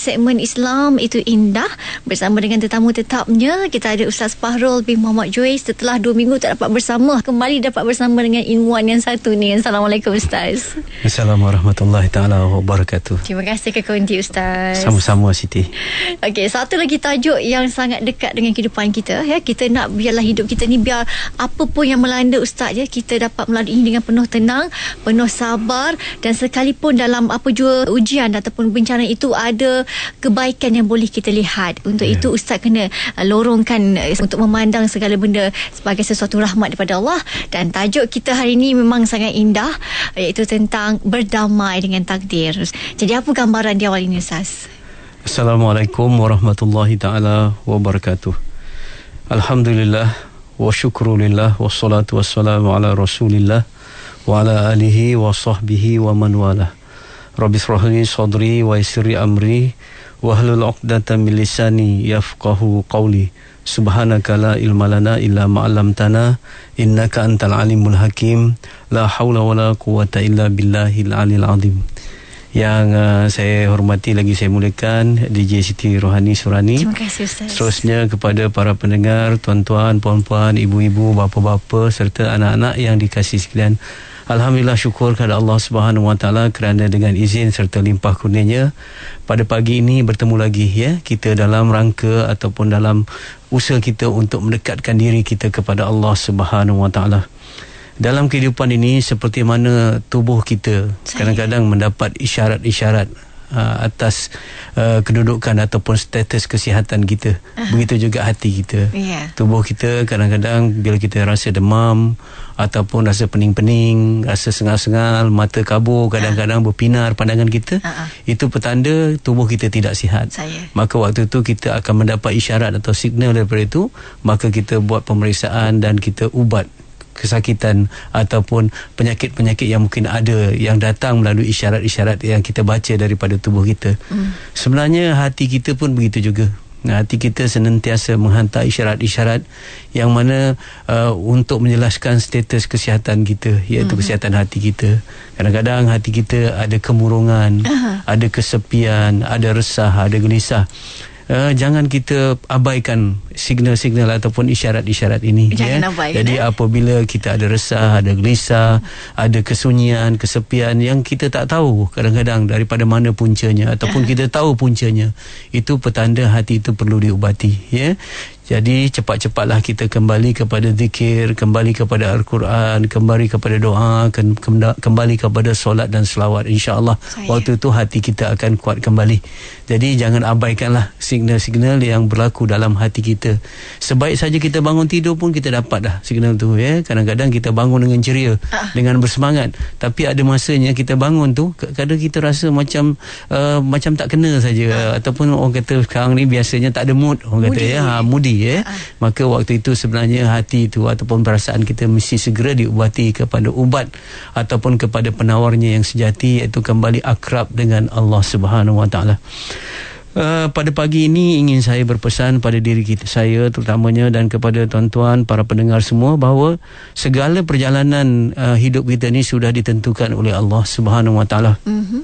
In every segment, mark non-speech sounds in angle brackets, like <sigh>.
segmen Islam itu indah bersama dengan tetamu tetapnya kita ada Ustaz Fahrul bin Muhammad Joy setelah dua minggu tak dapat bersama kembali dapat bersama dengan ilmuan yang satu ni Assalamualaikum Ustaz Assalamualaikum Warahmatullahi Ta'ala Wabarakatuh Terima kasih ke Kunti Ustaz Sama-sama Siti Okey satu lagi tajuk yang sangat dekat dengan kehidupan kita ya kita nak biarlah hidup kita ni biar apa pun yang melanda Ustaz ya kita dapat melalui dengan penuh tenang penuh sabar dan sekalipun dalam apa jua ujian ataupun bencana itu ada kebaikan yang boleh kita lihat. Untuk yeah. itu ustaz kena uh, lorongkan uh, untuk memandang segala benda sebagai sesuatu rahmat daripada Allah dan tajuk kita hari ini memang sangat indah iaitu tentang berdamai dengan takdir. Jadi apa gambaran di awal ini ustaz? Assalamualaikum warahmatullahi taala wabarakatuh. Alhamdulillah wa lillah, wa salatu wassalamu ala rasulillah wa ala alihi wa sahbihi wa man walah. Rabbishrahli sadri wa yassirli amri wahlul 'uqdatam min lisani yafqahu qawli. Subhanaka la ilma lana illa ma 'allamtana innaka antal 'alimul hakim. La haula wala Quwwata illa billahil 'aliyyil 'azim. Yang uh, saya hormati lagi saya muliakan DJ Siti Rohani Surani. Terima kasih Ustaz. Seterusnya kepada para pendengar, tuan-tuan, puan-puan, ibu-ibu, bapa-bapa serta anak-anak yang dikasihi sekalian. Alhamdulillah syukur kepada Allah Subhanahu Wa Taala kerana dengan izin serta limpah kurnianya pada pagi ini bertemu lagi ya kita dalam rangka ataupun dalam usaha kita untuk mendekatkan diri kita kepada Allah Subhanahu Wa Taala. Dalam kehidupan ini seperti mana tubuh kita kadang-kadang mendapat isyarat-isyarat uh, atas uh, kedudukan ataupun status kesihatan kita. Uh-huh. Begitu juga hati kita. Yeah. Tubuh kita kadang-kadang bila kita rasa demam, ataupun rasa pening-pening, rasa sengal-sengal, mata kabur, kadang-kadang berpinar pandangan kita, uh-huh. itu petanda tubuh kita tidak sihat. Saya. Maka waktu itu kita akan mendapat isyarat atau signal daripada itu, maka kita buat pemeriksaan dan kita ubat kesakitan ataupun penyakit-penyakit yang mungkin ada yang datang melalui isyarat-isyarat yang kita baca daripada tubuh kita. Hmm. Sebenarnya hati kita pun begitu juga. Nah, hati kita senantiasa menghantar isyarat-isyarat yang mana uh, untuk menjelaskan status kesihatan kita iaitu mm-hmm. kesihatan hati kita. Kadang-kadang hati kita ada kemurungan, uh-huh. ada kesepian, ada resah, ada gelisah uh, jangan kita abaikan signal-signal ataupun isyarat-isyarat ini jangan ya. abaikan jadi eh. apabila kita ada resah ada gelisah ada kesunyian kesepian yang kita tak tahu kadang-kadang daripada mana puncanya ataupun ya. kita tahu puncanya itu petanda hati itu perlu diubati ya jadi cepat-cepatlah kita kembali kepada zikir, kembali kepada Al-Quran, kembali kepada doa, kembali kepada solat dan selawat. InsyaAllah waktu itu hati kita akan kuat kembali. Jadi jangan abaikanlah signal-signal yang berlaku dalam hati kita. Sebaik saja kita bangun tidur pun kita dapat dah signal tu. Ya? Kadang-kadang kita bangun dengan ceria, uh. dengan bersemangat. Tapi ada masanya kita bangun tu, kadang kita rasa macam uh, macam tak kena saja. Uh. Ataupun orang kata sekarang ni biasanya tak ada mood. Orang kata moody. ya, ah, moody ya. Uh. Maka waktu itu sebenarnya hati itu ataupun perasaan kita mesti segera diubati kepada ubat ataupun kepada penawarnya yang sejati iaitu kembali akrab dengan Allah Subhanahu Wa Taala. Uh, pada pagi ini ingin saya berpesan pada diri kita saya terutamanya dan kepada tuan-tuan para pendengar semua bahawa segala perjalanan uh, hidup kita ini sudah ditentukan oleh Allah Subhanahu Wa Taala. Mhm. Mm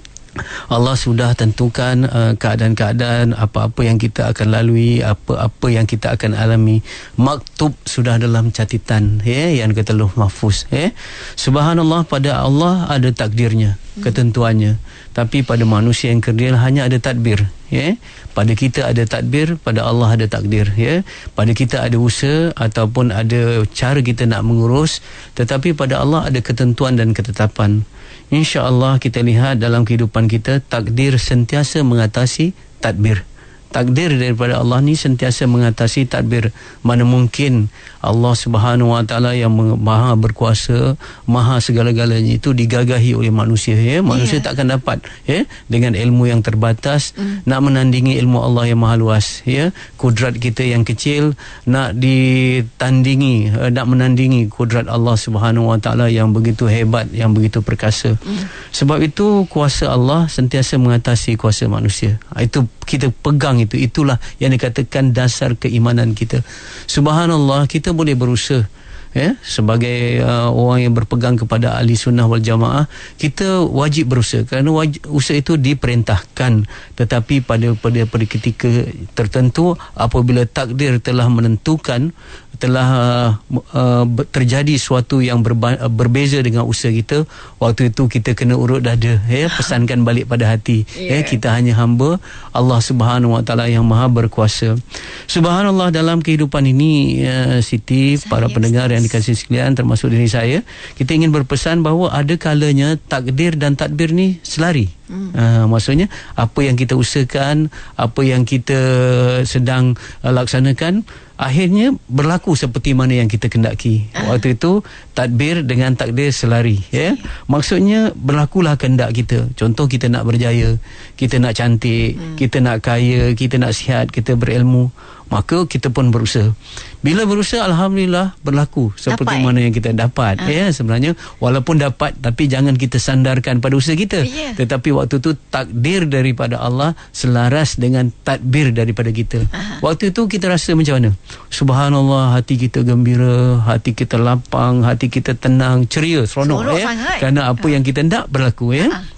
Allah sudah tentukan uh, keadaan-keadaan uh, apa-apa yang kita akan lalui, apa-apa yang kita akan alami. Maktub sudah dalam catatan yeah, yang kata Luh Mahfuz. Yeah. Subhanallah pada Allah ada takdirnya, hmm. ketentuannya. Tapi pada manusia yang kerdil hanya ada tadbir. Yeah. Pada kita ada tadbir, pada Allah ada takdir. Yeah. Pada kita ada usaha ataupun ada cara kita nak mengurus. Tetapi pada Allah ada ketentuan dan ketetapan insya Allah kita lihat dalam kehidupan kita takdir sentiasa mengatasi tadbir takdir daripada Allah ni sentiasa mengatasi takdir mana mungkin Allah Subhanahu Wa Taala yang maha berkuasa maha segala-galanya itu digagahi oleh manusia ya manusia yeah. tak akan dapat ya dengan ilmu yang terbatas mm. nak menandingi ilmu Allah yang maha luas ya kudrat kita yang kecil nak ditandingi eh, nak menandingi kudrat Allah Subhanahu Wa Taala yang begitu hebat yang begitu perkasa mm. sebab itu kuasa Allah sentiasa mengatasi kuasa manusia itu kita pegang seseorang itu itulah yang dikatakan dasar keimanan kita subhanallah kita boleh berusaha ya sebagai uh, orang yang berpegang kepada ahli sunnah wal jamaah kita wajib berusaha kerana wajib, usaha itu diperintahkan tetapi pada pada pada ketika tertentu apabila takdir telah menentukan telah uh, uh, terjadi suatu yang berba- uh, berbeza dengan usaha kita waktu itu kita kena urut dada ya <laughs> pesankan balik pada hati ya, yeah. kita hanya hamba Allah Subhanahu Wa Taala yang Maha berkuasa subhanallah dalam kehidupan ini uh, Siti saya para pendengar yang dikasih sekalian termasuk diri saya kita ingin berpesan bahawa ada kalanya takdir dan tadbir ni selari Hmm. Uh, maksudnya apa yang kita usahakan, apa yang kita sedang uh, laksanakan akhirnya berlaku seperti mana yang kita kendaki. Uh. Waktu itu tadbir dengan takdir selari, ya. Yeah? Maksudnya berlakulah kehendak kita. Contoh kita nak berjaya, kita nak cantik, hmm. kita nak kaya, kita nak sihat, kita berilmu maka kita pun berusaha. Bila berusaha alhamdulillah berlaku seperti dapat. mana yang kita dapat. Ha. Ya sebenarnya walaupun dapat tapi jangan kita sandarkan pada usaha kita. Yeah. Tetapi waktu itu takdir daripada Allah selaras dengan takdir daripada kita. Ha. Waktu itu kita rasa macam mana? Subhanallah hati kita gembira, hati kita lapang, hati kita tenang, ceria, seronok, seronok ya. Sangat. Kerana apa ha. yang kita nak berlaku ya. Ha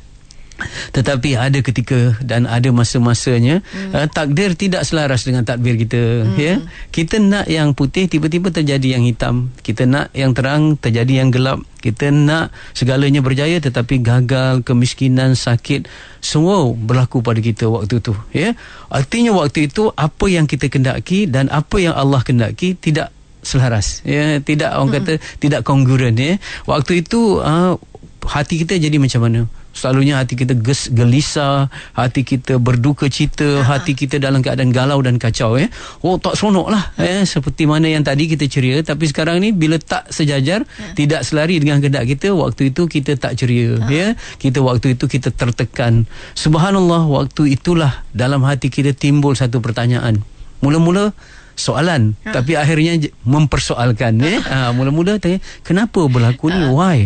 tetapi ada ketika dan ada masa-masanya hmm. uh, takdir tidak selaras dengan takdir kita hmm. ya kita nak yang putih tiba-tiba terjadi yang hitam kita nak yang terang terjadi yang gelap kita nak segalanya berjaya tetapi gagal kemiskinan sakit semua berlaku pada kita waktu itu ya artinya waktu itu apa yang kita kendaki dan apa yang Allah kendaki tidak selaras ya tidak orang hmm. kata tidak kongruen ya waktu itu uh, hati kita jadi macam mana selalunya hati kita ges, gelisah, hati kita berduka cita, Aha. hati kita dalam keadaan galau dan kacau Eh, Oh tak seronok lah ya. Ha. Eh. Seperti mana yang tadi kita ceria tapi sekarang ni bila tak sejajar, ya. tidak selari dengan kehendak kita, waktu itu kita tak ceria Aha. ya. Kita waktu itu kita tertekan. Subhanallah waktu itulah dalam hati kita timbul satu pertanyaan. Mula-mula soalan ha. tapi akhirnya mempersoalkan ya eh? <laughs> ha, mula-mula tanya kenapa berlaku ni ha. why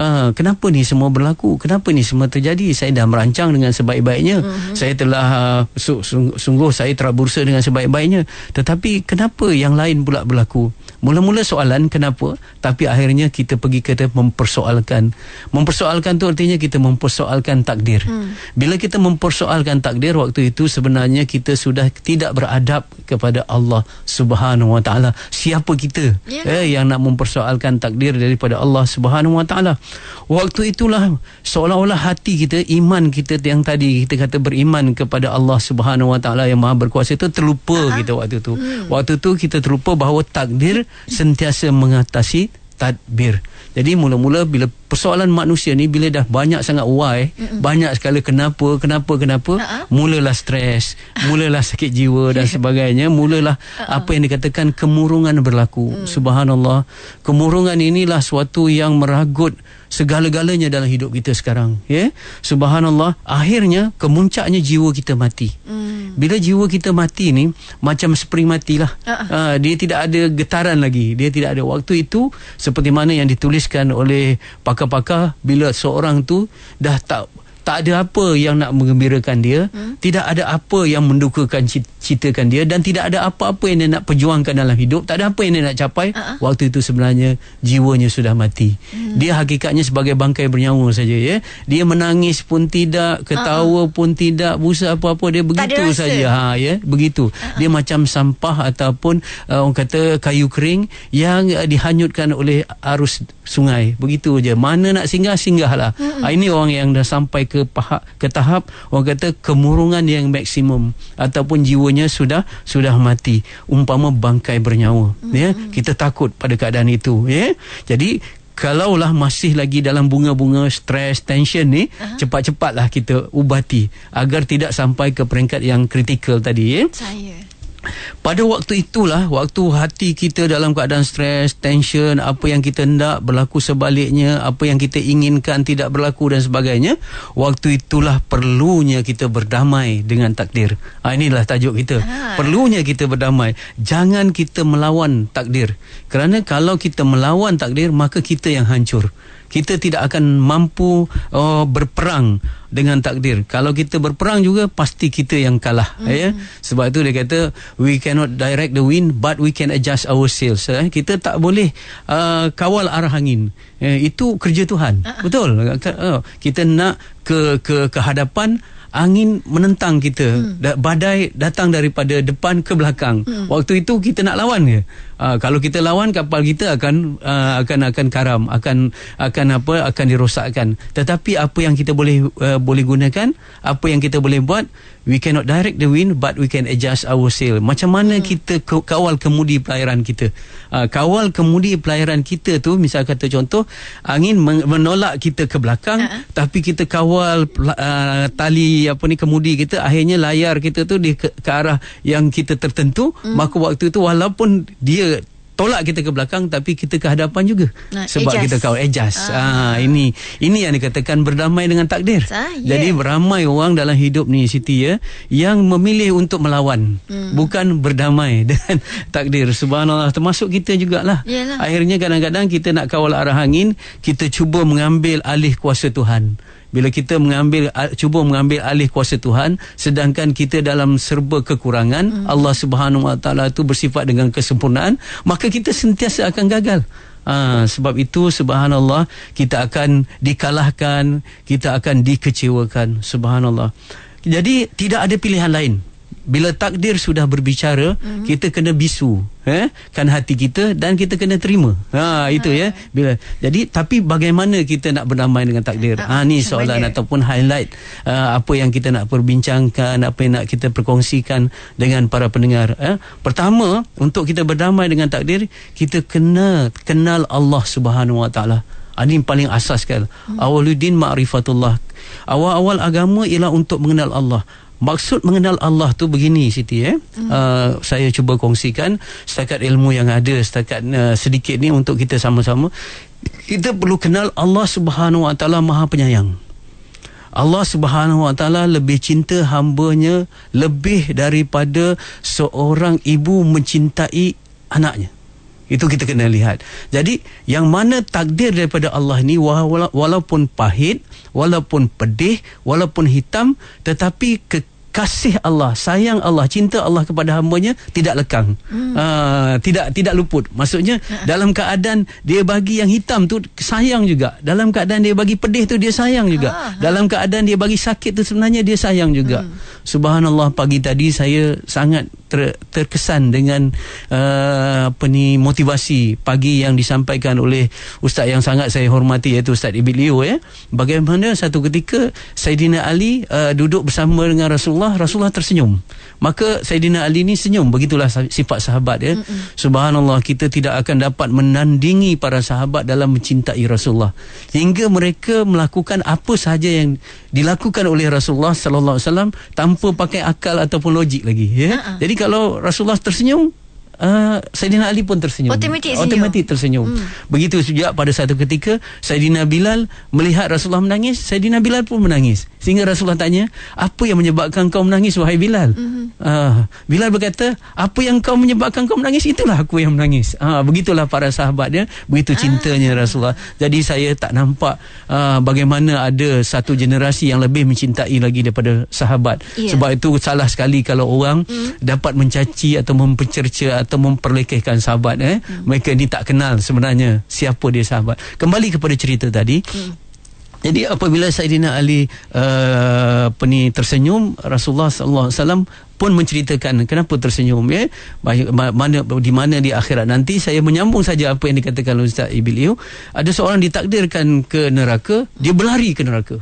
uh, kenapa ni semua berlaku kenapa ni semua terjadi saya dah merancang dengan sebaik-baiknya mm-hmm. saya telah uh, sungguh saya terabursa dengan sebaik-baiknya tetapi kenapa yang lain pula berlaku Mula-mula soalan kenapa Tapi akhirnya kita pergi kata mempersoalkan Mempersoalkan tu artinya kita mempersoalkan takdir hmm. Bila kita mempersoalkan takdir Waktu itu sebenarnya kita sudah tidak beradab Kepada Allah subhanahu wa ta'ala Siapa kita yeah. eh, yang nak mempersoalkan takdir Daripada Allah subhanahu wa ta'ala Waktu itulah seolah-olah hati kita Iman kita yang tadi kita kata beriman Kepada Allah subhanahu wa ta'ala yang maha berkuasa Itu terlupa uh-huh. kita waktu itu hmm. Waktu itu kita terlupa bahawa takdir sentiasa mengatasi tadbir. Jadi mula-mula bila persoalan manusia ni bila dah banyak sangat why, Mm-mm. banyak sekali kenapa, kenapa, kenapa, uh-huh. mulalah stres, mulalah sakit jiwa dan <laughs> sebagainya, mulalah uh-huh. apa yang dikatakan kemurungan berlaku. Mm. Subhanallah, kemurungan inilah suatu yang meragut segala-galanya dalam hidup kita sekarang ya yeah? subhanallah akhirnya kemuncaknya jiwa kita mati mm. bila jiwa kita mati ni macam spring matilah uh. Uh, dia tidak ada getaran lagi dia tidak ada waktu itu seperti mana yang dituliskan oleh pakar-pakar bila seorang tu dah tak tak ada apa yang nak mengembirakan dia hmm? tidak ada apa yang mendukakan citakan dia dan tidak ada apa-apa yang dia nak perjuangkan dalam hidup tak ada apa yang dia nak capai uh-huh. waktu itu sebenarnya jiwanya sudah mati hmm. dia hakikatnya sebagai bangkai bernyawa saja ya dia menangis pun tidak ketawa uh-huh. pun tidak busa apa-apa dia begitu saja ha ya begitu uh-huh. dia macam sampah ataupun uh, orang kata kayu kering yang uh, dihanyutkan oleh arus sungai begitu je mana nak singgah singgahlah hmm. ha, ini orang yang dah sampai ke pahak, ke tahap orang kata kemurungan yang maksimum ataupun jiwanya sudah sudah mati umpama bangkai bernyawa hmm. ya kita takut pada keadaan itu ya jadi Kalaulah masih lagi dalam bunga-bunga stres, tension ni, uh-huh. cepat-cepatlah kita ubati agar tidak sampai ke peringkat yang kritikal tadi. Eh? Saya. Pada waktu itulah waktu hati kita dalam keadaan stres, tension, apa yang kita hendak berlaku sebaliknya, apa yang kita inginkan tidak berlaku dan sebagainya, waktu itulah perlunya kita berdamai dengan takdir. Ah inilah tajuk kita. Ha. Perlunya kita berdamai. Jangan kita melawan takdir. Kerana kalau kita melawan takdir, maka kita yang hancur kita tidak akan mampu uh, berperang dengan takdir. Kalau kita berperang juga pasti kita yang kalah mm ya. Mm-hmm. Sebab itu dia kata we cannot direct the wind but we can adjust our sails. Eh? Kita tak boleh uh, kawal arah angin. Eh, itu kerja Tuhan. Uh-uh. Betul. Oh, kita nak ke ke ke hadapan angin menentang kita. Mm. Badai datang daripada depan ke belakang. Mm. Waktu itu kita nak lawan ke? Ah, kalau kita lawan kapal kita akan uh, akan akan karam akan akan apa akan dirosakkan tetapi apa yang kita boleh uh, boleh gunakan apa yang kita boleh buat we cannot direct the wind but we can adjust our sail macam mana hmm. kita kawal kemudi pelayaran kita uh, kawal kemudi pelayaran kita tu misal kata contoh angin menolak kita ke belakang uh-huh. tapi kita kawal uh, tali apa ni kemudi kita akhirnya layar kita tu di ke, ke arah yang kita tertentu hmm. maka waktu tu walaupun dia tolak kita ke belakang tapi kita ke hadapan juga nah, sebab adjust. kita kau adjust ah. ah ini ini yang dikatakan berdamai dengan takdir ah, yeah. jadi ramai orang dalam hidup ni Siti ya yang memilih untuk melawan hmm. bukan berdamai <laughs> dengan takdir subhanallah termasuk kita jugalah Yalah. akhirnya kadang-kadang kita nak kawal arah angin kita cuba mengambil alih kuasa Tuhan bila kita mengambil cuba mengambil alih kuasa Tuhan sedangkan kita dalam serba kekurangan hmm. Allah Subhanahu Wa Taala itu bersifat dengan kesempurnaan maka kita sentiasa akan gagal ha, sebab itu subhanallah kita akan dikalahkan kita akan dikecewakan subhanallah jadi tidak ada pilihan lain bila takdir sudah berbicara mm-hmm. kita kena bisu eh kan hati kita dan kita kena terima ha itu ya. ha. ya bila jadi tapi bagaimana kita nak berdamai dengan takdir ha, ha ni soalan Sebenarnya. ataupun highlight uh, apa yang kita nak perbincangkan apa yang nak kita perkongsikan dengan para pendengar eh pertama untuk kita berdamai dengan takdir kita kena kenal Allah Subhanahu Wa Taala ini ah, paling asas kan hmm. awaluddin ma'rifatullah awal-awal agama ialah untuk mengenal Allah Maksud mengenal Allah tu begini Siti eh. Hmm. Uh, saya cuba kongsikan setakat ilmu yang ada setakat uh, sedikit ni untuk kita sama-sama. Kita perlu kenal Allah Subhanahu Wa Taala Maha Penyayang. Allah Subhanahu Wa Taala lebih cinta hamba-Nya lebih daripada seorang ibu mencintai anaknya. Itu kita kena lihat. Jadi yang mana takdir daripada Allah ni walaupun pahit, walaupun pedih, walaupun hitam tetapi ke kasih Allah, sayang Allah, cinta Allah kepada hambanya tidak lekang. Hmm. Uh, tidak tidak luput. Maksudnya ha. dalam keadaan dia bagi yang hitam tu sayang juga. Dalam keadaan dia bagi pedih tu dia sayang juga. Ha. Ha. Dalam keadaan dia bagi sakit tu sebenarnya dia sayang juga. Hmm. Subhanallah pagi tadi saya sangat ter, terkesan dengan uh, apa ni motivasi pagi yang disampaikan oleh ustaz yang sangat saya hormati iaitu Ustaz Ibit Leo ya. Bagaimana satu ketika Saidina Ali uh, duduk bersama dengan Rasulullah Rasulullah Rasulullah tersenyum maka Saidina Ali ni senyum begitulah sifat sahabat ya Mm-mm. subhanallah kita tidak akan dapat menandingi para sahabat dalam mencintai Rasulullah hingga mereka melakukan apa sahaja yang dilakukan oleh Rasulullah sallallahu alaihi wasallam tanpa pakai akal ataupun logik lagi ya uh-uh. jadi kalau Rasulullah tersenyum Uh, Saidina Ali pun tersenyum Otomatik senyum Otomatik tersenyum hmm. Begitu sejak pada satu ketika Saidina Bilal Melihat Rasulullah menangis Saidina Bilal pun menangis Sehingga Rasulullah tanya, apa yang menyebabkan kau menangis wahai Bilal? Mm-hmm. Uh, Bilal berkata, apa yang kau menyebabkan kau menangis itulah aku yang menangis. uh, begitulah para sahabatnya, begitu ah. cintanya ah. Rasulullah. Jadi saya tak nampak uh, bagaimana ada satu generasi yang lebih mencintai lagi daripada sahabat. Yeah. Sebab itu salah sekali kalau orang mm-hmm. dapat mencaci atau mempercerca atau memperlekehkan sahabat eh. Mm-hmm. Mereka ni tak kenal sebenarnya siapa dia sahabat. Kembali kepada cerita tadi. Mm-hmm. Jadi apabila Saidina Ali uh, eh, peni tersenyum Rasulullah sallallahu alaihi wasallam pun menceritakan kenapa tersenyum ya mana di mana di akhirat nanti saya menyambung saja apa yang dikatakan Ustaz Ibilio ada seorang ditakdirkan ke neraka dia berlari ke neraka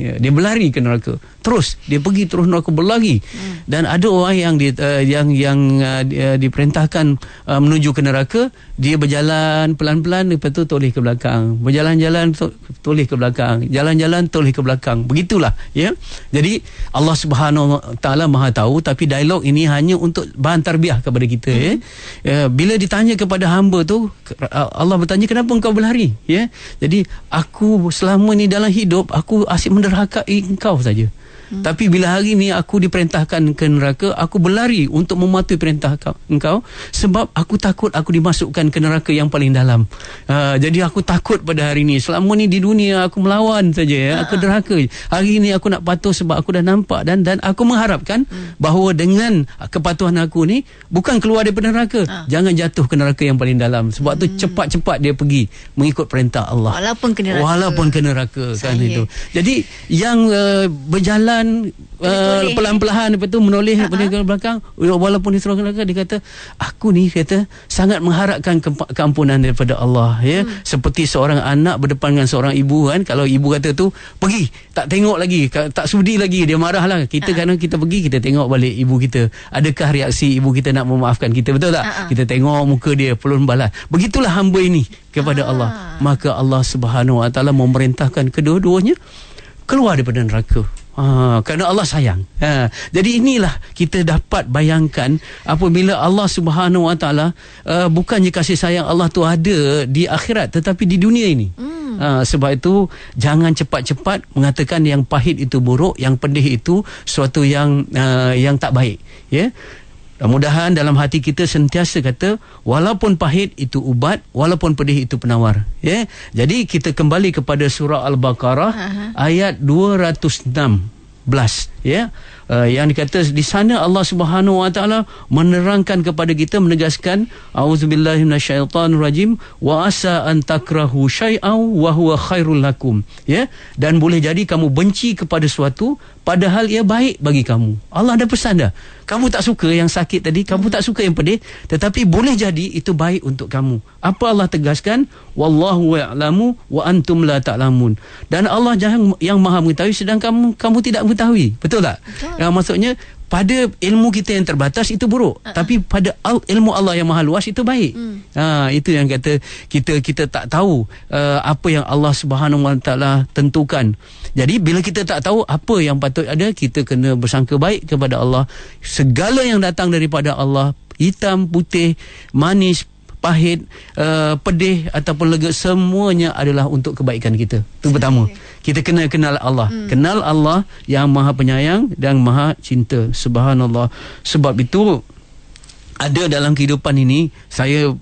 Ya, dia berlari ke neraka. Terus dia pergi terus neraka berlari. Hmm. Dan ada orang yang di, uh, yang yang uh, diperintahkan uh, menuju ke neraka, dia berjalan pelan-pelan lepas tu toleh ke belakang. Berjalan-jalan toleh ke belakang. Jalan-jalan toleh ke belakang. Begitulah, ya. Jadi Allah Subhanahu taala Maha tahu tapi dialog ini hanya untuk bahan tarbiah kepada kita, ya. hmm. ya. ya. Bila ditanya kepada hamba tu, Allah bertanya kenapa engkau berlari, ya. Jadi aku selama ni dalam hidup aku asyik menderhakai engkau saja Hmm. Tapi bila hari ini aku diperintahkan ke neraka, aku berlari untuk mematuhi perintah kau, engkau sebab aku takut aku dimasukkan ke neraka yang paling dalam. Uh, jadi aku takut pada hari ini. Selama ni di dunia aku melawan saja ya, aku neraka. Ha. Hari ini aku nak patuh sebab aku dah nampak dan dan aku mengharapkan hmm. bahawa dengan kepatuhan aku ni bukan keluar daripada neraka. Uh. Jangan jatuh ke neraka yang paling dalam. Sebab tu hmm. cepat-cepat dia pergi mengikut perintah Allah. Walaupun ke neraka. Walaupun ke neraka kan itu. Jadi yang uh, berjalan pelan uh, pelan-pelahan lepas tu menoleh uh uh-huh. ke belakang ya, walaupun dia ke belakang dia kata aku ni kata sangat mengharapkan ke- keampunan daripada Allah ya hmm. seperti seorang anak berdepan dengan seorang ibu kan kalau ibu kata tu pergi tak tengok lagi tak sudi lagi dia marahlah kita uh-huh. kadang kita pergi kita tengok balik ibu kita adakah reaksi ibu kita nak memaafkan kita betul tak uh-huh. kita tengok muka dia perlu membalas begitulah hamba ini kepada ah. Allah maka Allah Subhanahu wa taala memerintahkan kedua-duanya keluar daripada neraka Ha, kerana Allah sayang. Ha, jadi inilah kita dapat bayangkan apabila Allah Subhanahu Wa Taala uh, bukannya kasih sayang Allah tu ada di akhirat tetapi di dunia ini. Hmm. Ha, sebab itu jangan cepat-cepat mengatakan yang pahit itu buruk, yang pedih itu suatu yang uh, yang tak baik. Ya. Yeah? mudahan dalam hati kita sentiasa kata walaupun pahit itu ubat walaupun pedih itu penawar ya yeah? jadi kita kembali kepada surah al-baqarah ayat 216 ya yeah? uh, yang dikata di sana Allah Subhanahu wa taala menerangkan kepada kita menegaskan auzubillahi minasyaitanirrajim wa asa an takrahu syai'an wa huwa khairul lakum ya yeah? dan boleh jadi kamu benci kepada sesuatu padahal ia baik bagi kamu Allah ada pesan dah kamu tak suka yang sakit tadi, kamu tak suka yang pedih, tetapi boleh jadi itu baik untuk kamu. Apa Allah tegaskan? Wallahu a'lamu wa antum la ta'lamun. Dan Allah yang Maha mengetahui sedang kamu kamu tidak mengetahui. Betul tak? Betul. Ya, maksudnya pada ilmu kita yang terbatas itu buruk uh-uh. tapi pada al ilmu Allah yang maha luas itu baik hmm. ha itu yang kata kita kita tak tahu uh, apa yang Allah Subhanahu Wa Taala tentukan jadi bila kita tak tahu apa yang patut ada kita kena bersangka baik kepada Allah segala yang datang daripada Allah hitam putih manis pahit uh, pedih ataupun lega semuanya adalah untuk kebaikan kita itu pertama kita kena kenal Allah hmm. kenal Allah yang maha penyayang dan maha cinta subhanallah sebab itu ada dalam kehidupan ini saya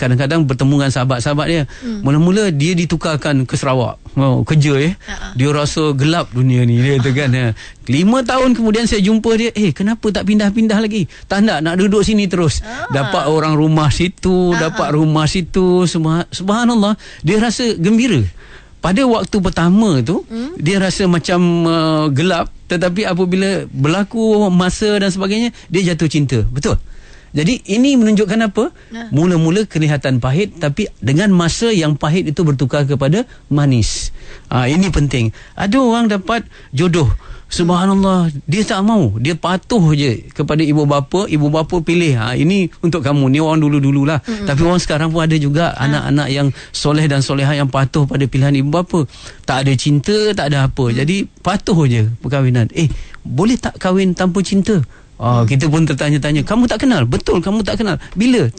kadang-kadang bertemu dengan sahabat-sahabat dia hmm. mula-mula dia ditukarkan ke Sarawak oh, kerja eh dia rasa gelap dunia ni dia tu kan eh. lima tahun kemudian saya jumpa dia eh kenapa tak pindah-pindah lagi tak nak nak duduk sini terus ah. dapat orang rumah situ dapat rumah situ subhanallah dia rasa gembira pada waktu pertama tu hmm? dia rasa macam uh, gelap tetapi apabila berlaku masa dan sebagainya dia jatuh cinta betul jadi ini menunjukkan apa ya. mula-mula kelihatan pahit tapi dengan masa yang pahit itu bertukar kepada manis ha, ini penting ada orang dapat jodoh Subhanallah, dia tak mau. Dia patuh je kepada ibu bapa. Ibu bapa pilih, ha, ini untuk kamu. Ni orang dulu-dululah. Mm-hmm. Tapi orang sekarang pun ada juga ha. anak-anak yang soleh dan soleha yang patuh pada pilihan ibu bapa. Tak ada cinta, tak ada apa. Mm-hmm. Jadi patuh je perkahwinan. Eh, boleh tak kahwin tanpa cinta? Oh, kita pun tertanya-tanya, kamu tak kenal? Betul, kamu tak kenal. Bila?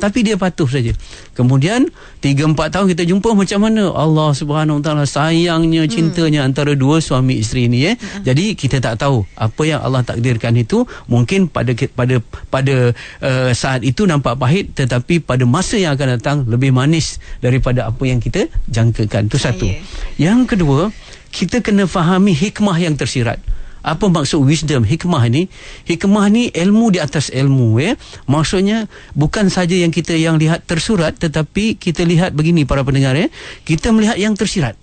Tapi dia patuh saja. Kemudian 3 4 tahun kita jumpa macam mana? Allah Subhanahu taala sayangnya hmm. cintanya hmm. antara dua suami isteri ni eh. Ya. Hmm. Jadi kita tak tahu apa yang Allah takdirkan itu mungkin pada pada pada uh, saat itu nampak pahit tetapi pada masa yang akan datang lebih manis daripada apa yang kita jangkakan. Itu satu. Ayye. Yang kedua, kita kena fahami hikmah yang tersirat. Hmm apa maksud wisdom hikmah ni hikmah ni ilmu di atas ilmu ya maksudnya bukan saja yang kita yang lihat tersurat tetapi kita lihat begini para pendengar ya kita melihat yang tersirat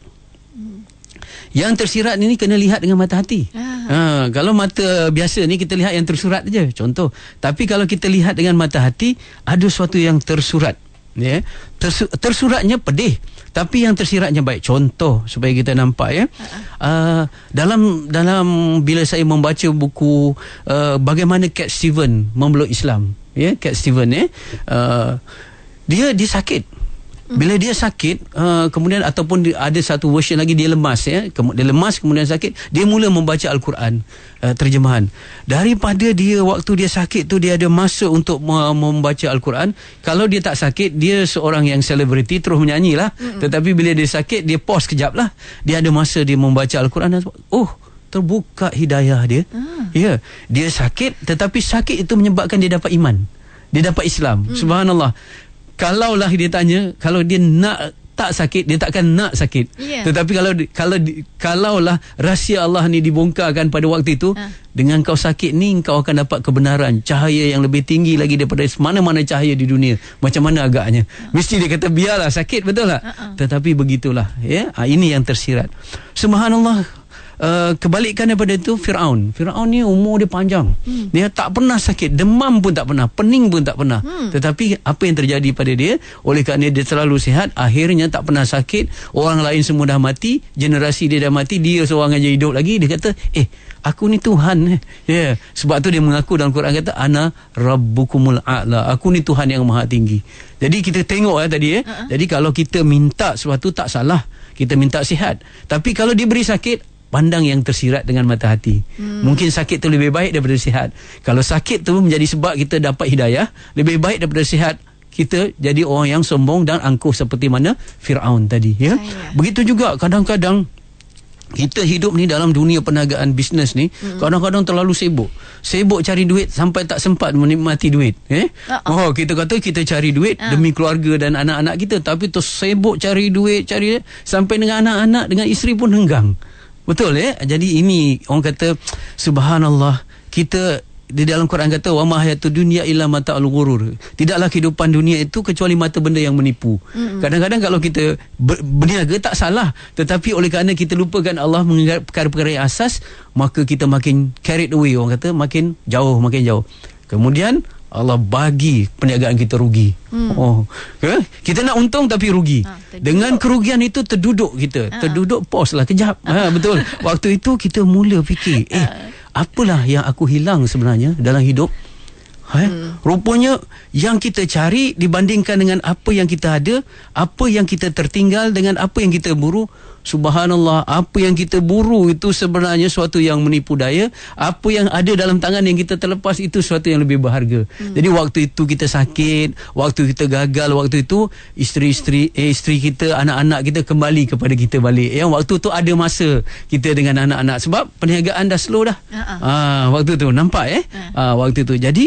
yang tersirat ini kena lihat dengan mata hati. Ah. Ha, kalau mata biasa ni kita lihat yang tersurat saja. Contoh. Tapi kalau kita lihat dengan mata hati, ada sesuatu yang tersurat ya tersur- tersuratnya pedih tapi yang tersiratnya baik contoh supaya kita nampak ya uh-huh. uh, dalam dalam bila saya membaca buku uh, bagaimana Cat Steven memeluk Islam ya Cat Steven ya uh, dia disakit. Mm. Bila dia sakit uh, kemudian ataupun dia, ada satu version lagi dia lemas ya Kem, dia lemas kemudian sakit dia mula membaca al-Quran uh, terjemahan daripada dia waktu dia sakit tu dia ada masa untuk uh, membaca al-Quran kalau dia tak sakit dia seorang yang selebriti terus menyanyilah mm-hmm. tetapi bila dia sakit dia pause kejap lah dia ada masa dia membaca al-Quran dan oh terbuka hidayah dia ah. ya yeah. dia sakit tetapi sakit itu menyebabkan dia dapat iman dia dapat Islam mm. subhanallah kalaulah dia tanya kalau dia nak tak sakit dia takkan nak sakit yeah. tetapi kalau kalau kalaulah rahsia Allah ni dibongkarkan pada waktu itu uh. dengan kau sakit ni kau akan dapat kebenaran cahaya yang lebih tinggi uh. lagi daripada mana-mana cahaya di dunia macam mana agaknya uh. mesti dia kata biarlah sakit betul tak uh-uh. tetapi begitulah ya ha, ini yang tersirat subhanallah Eh, kebalikan daripada itu Firaun. Firaun ni umur dia panjang. Hmm. Dia tak pernah sakit, demam pun tak pernah, pening pun tak pernah. Hmm. Tetapi apa yang terjadi pada dia? Oleh kerana dia terlalu sihat, akhirnya tak pernah sakit. Orang lain semua dah mati, generasi dia dah mati, dia seorang aja hidup lagi. Dia kata, "Eh, aku ni Tuhan." <laughs> Ya. Yeah. Sebab tu dia mengaku dalam Quran kata, "Ana rabbukumul a'la." Aku ni Tuhan yang Maha Tinggi. Jadi kita tengok ya, tadi ya. Uh-huh. Jadi kalau kita minta sesuatu tak salah. Kita minta sihat. Tapi kalau diberi sakit, pandang yang tersirat dengan mata hati. Hmm. Mungkin sakit tu lebih baik daripada sihat. Kalau sakit tu menjadi sebab kita dapat hidayah, lebih baik daripada sihat kita jadi orang yang sombong dan angkuh seperti mana Firaun tadi, ya. Begitu juga kadang-kadang kita hidup ni dalam dunia perniagaan bisnes ni hmm. kadang-kadang terlalu sibuk. Sibuk cari duit sampai tak sempat menikmati duit, eh. Uh-uh. Oh, kita kata kita cari duit uh. demi keluarga dan anak-anak kita tapi tersibuk cari duit, cari sampai dengan anak-anak dengan isteri pun henggang. Betul ya. Eh? Jadi ini orang kata subhanallah kita di dalam Quran kata wa ma hayatud dunya illa mata'ul ghurur. Tidaklah kehidupan dunia itu kecuali mata benda yang menipu. Mm-hmm. Kadang-kadang kalau kita ber- berniaga tak salah, tetapi oleh kerana kita lupakan Allah mengingat perkara-perkara asas, maka kita makin carried away orang kata makin jauh makin jauh. Kemudian Allah bagi perniagaan kita rugi. Hmm. Oh. Eh? Kita nak untung tapi rugi. Ha, Dengan kerugian itu terduduk kita. Ha. Terduduk pos lah kejap. Ha. betul. <laughs> Waktu itu kita mula fikir, ha. eh apalah yang aku hilang sebenarnya dalam hidup? Ha, ya? hmm. Rupanya yang kita cari dibandingkan dengan apa yang kita ada, apa yang kita tertinggal dengan apa yang kita buru, Subhanallah, apa yang kita buru itu sebenarnya suatu yang menipu daya. Apa yang ada dalam tangan yang kita terlepas itu suatu yang lebih berharga. Hmm. Jadi waktu itu kita sakit, waktu kita gagal, waktu itu isteri-isteri, eh, isteri kita, anak-anak kita kembali kepada kita balik. Yang waktu itu ada masa kita dengan anak-anak sebab perniagaan dah slow dah. Uh-huh. Ha, waktu itu nampak eh. Uh-huh. Ha, waktu itu. Jadi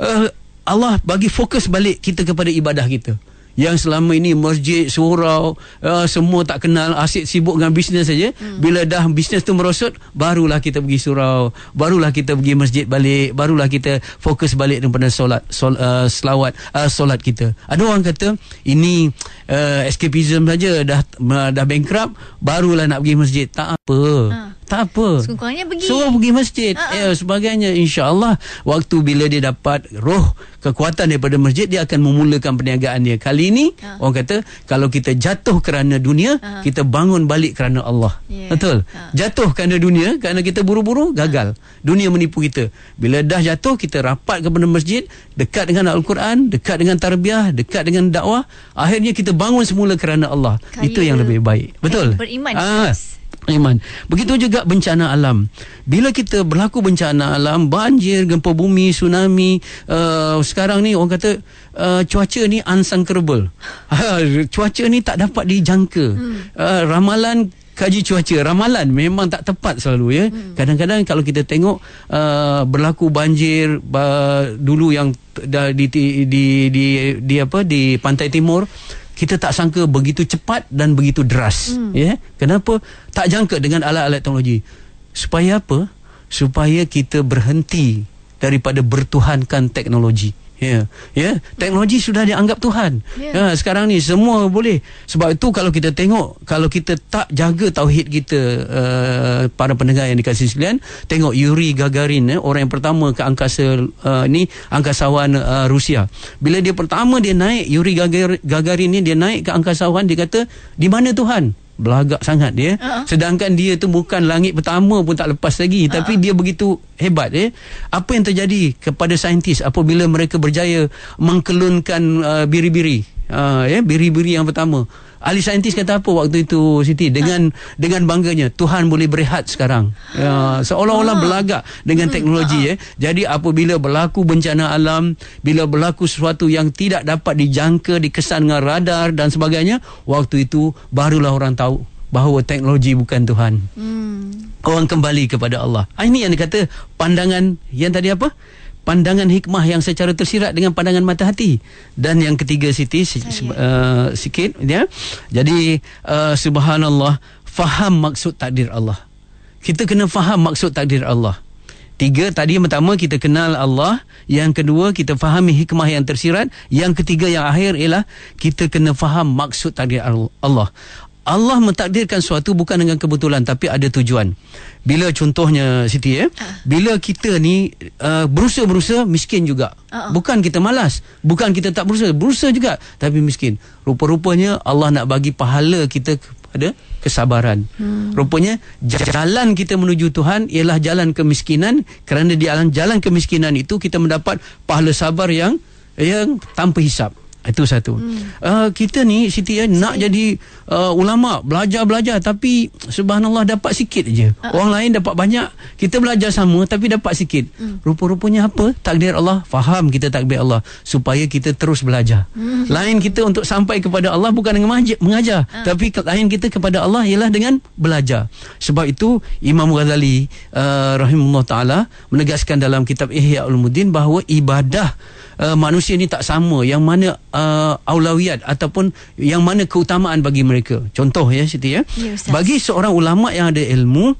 uh, Allah bagi fokus balik kita kepada ibadah kita yang selama ini masjid surau uh, semua tak kenal asyik sibuk dengan bisnes saja hmm. bila dah bisnes tu merosot barulah kita pergi surau barulah kita pergi masjid balik barulah kita fokus balik kepada solat sol, uh, selawat uh, solat kita ada orang kata ini uh, escapism saja dah uh, dah bankrupt barulah nak pergi masjid tak apa ha. Tak apa. Sekurang-kurangnya pergi. Suruh pergi masjid. Uh-uh. Eh, sebagainya. InsyaAllah. Waktu bila dia dapat roh kekuatan daripada masjid. Dia akan memulakan perniagaan dia. Kali ini. Uh-huh. Orang kata. Kalau kita jatuh kerana dunia. Uh-huh. Kita bangun balik kerana Allah. Yeah. Betul. Uh-huh. Jatuh kerana dunia. Kerana kita buru-buru. Gagal. Uh-huh. Dunia menipu kita. Bila dah jatuh. Kita rapat kepada masjid. Dekat dengan Al-Quran. Dekat dengan tarbiyah. Dekat dengan dakwah. Akhirnya kita bangun semula kerana Allah. Kaya, Itu yang lebih baik. Betul. Beriman. uh Iman. Begitu juga bencana alam. Bila kita berlaku bencana alam, banjir, gempa bumi, tsunami, uh, sekarang ni orang kata uh, cuaca ni unsunkerable. <laughs> Ah, cuaca ni tak dapat dijangka. Uh, ramalan kaji cuaca, ramalan memang tak tepat selalu ya. Hmm. Kadang-kadang kalau kita tengok uh, berlaku banjir uh, dulu yang di, di di di di apa di pantai timur kita tak sangka begitu cepat dan begitu deras hmm. ya kenapa tak jangka dengan alat-alat teknologi supaya apa supaya kita berhenti daripada bertuhankan teknologi Ya. Ya, teknologi sudah dianggap tuhan. Ya. ya, sekarang ni semua boleh. Sebab itu kalau kita tengok kalau kita tak jaga tauhid kita uh, para pendengar yang dikasihi sekalian, tengok Yuri Gagarin eh, orang yang pertama ke angkasa uh, ni angkasawan uh, Rusia. Bila dia pertama dia naik Yuri Gagarin, Gagarin ni dia naik ke angkasawan dia kata di mana tuhan? belagak sangat dia ya. uh-huh. Ha. sedangkan dia tu bukan langit pertama pun tak lepas lagi uh-huh. tapi dia begitu hebat ya eh? apa yang terjadi kepada saintis apabila mereka berjaya mengkelunkan uh, biri-biri uh, ya yeah? biri-biri yang pertama Ahli saintis kata apa waktu itu Siti dengan ha. dengan bangganya Tuhan boleh berehat sekarang. Ya, seolah-olah ha. belagak dengan hmm. teknologi ha. eh. Jadi apabila berlaku bencana alam, bila berlaku sesuatu yang tidak dapat dijangka, dikesan dengan radar dan sebagainya, waktu itu barulah orang tahu bahawa teknologi bukan Tuhan. Hmm. Orang kembali kepada Allah. Ah, ini yang dikata pandangan yang tadi apa? pandangan hikmah yang secara tersirat dengan pandangan mata hati dan yang ketiga Siti si, si, uh, oh, ya. eh, sikit ya jadi uh, subhanallah faham maksud takdir Allah kita kena faham maksud takdir Allah tiga tadi yang pertama kita kenal Allah yang kedua kita fahami hikmah yang tersirat yang ketiga yang akhir ialah kita kena faham maksud takdir Allah Allah mentakdirkan sesuatu bukan dengan kebetulan tapi ada tujuan bila contohnya Siti eh, ha. bila kita ni uh, berusaha-berusaha miskin juga. Ha, ha. Bukan kita malas, bukan kita tak berusaha, berusaha juga tapi miskin. Rupa-rupanya Allah nak bagi pahala kita kepada kesabaran. Hmm. Rupanya jalan kita menuju Tuhan ialah jalan kemiskinan kerana di jalan jalan kemiskinan itu kita mendapat pahala sabar yang yang tanpa hisap. Itu satu. Hmm. Uh, kita ni Siti eh, nak jadi uh, ulama, belajar-belajar tapi subhanallah dapat sikit aje. Uh-uh. Ah. Orang lain dapat banyak, kita belajar sama tapi dapat sikit. Hmm. Rupa-rupanya apa? Takdir Allah. Faham kita takdir Allah supaya kita terus belajar. Hmm. Lain kita untuk sampai kepada Allah bukan dengan majik, mengajar, uh. tapi lain kita kepada Allah ialah dengan belajar. Sebab itu Imam Ghazali uh, rahimahullah taala menegaskan dalam kitab Ihya Ulumuddin bahawa ibadah uh, manusia ni tak sama yang mana uh, aulawiat ataupun yang mana keutamaan bagi mereka contoh ya Siti ya, ya bagi seorang ulama yang ada ilmu